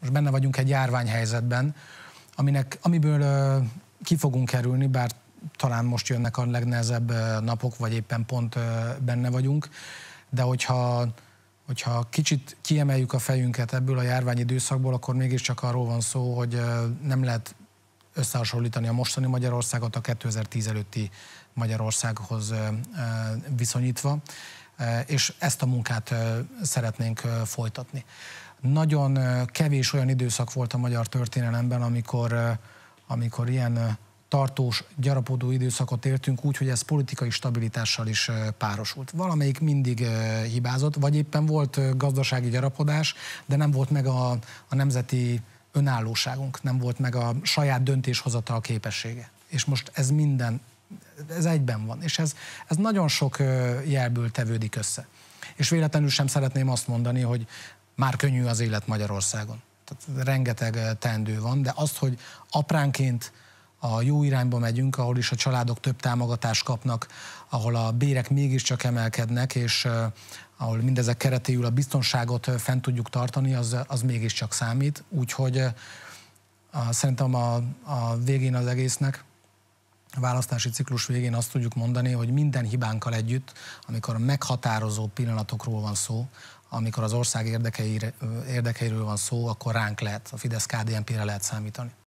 most benne vagyunk egy járványhelyzetben, aminek, amiből ki fogunk kerülni, bár talán most jönnek a legnehezebb napok, vagy éppen pont benne vagyunk, de hogyha, hogyha kicsit kiemeljük a fejünket ebből a járványidőszakból, akkor mégiscsak arról van szó, hogy nem lehet összehasonlítani a mostani Magyarországot a 2010 előtti Magyarországhoz viszonyítva, és ezt a munkát szeretnénk folytatni. Nagyon kevés olyan időszak volt a magyar történelemben, amikor, amikor ilyen tartós, gyarapodó időszakot éltünk úgy, hogy ez politikai stabilitással is párosult. Valamelyik mindig hibázott, vagy éppen volt gazdasági gyarapodás, de nem volt meg a, a nemzeti önállóságunk, nem volt meg a saját döntéshozatal képessége. És most ez minden, ez egyben van, és ez, ez nagyon sok jelből tevődik össze. És véletlenül sem szeretném azt mondani, hogy már könnyű az élet Magyarországon. Tehát rengeteg eh, teendő van, de azt, hogy apránként a jó irányba megyünk, ahol is a családok több támogatást kapnak, ahol a bérek mégiscsak emelkednek, és eh, ahol mindezek keretéül a biztonságot eh, fent tudjuk tartani, az, az mégiscsak számít. Úgyhogy a, szerintem a, a végén az egésznek, a választási ciklus végén azt tudjuk mondani, hogy minden hibánkkal együtt, amikor a meghatározó pillanatokról van szó, amikor az ország érdekeire, érdekeiről van szó, akkor ránk lehet, a fidesz kdnp re lehet számítani.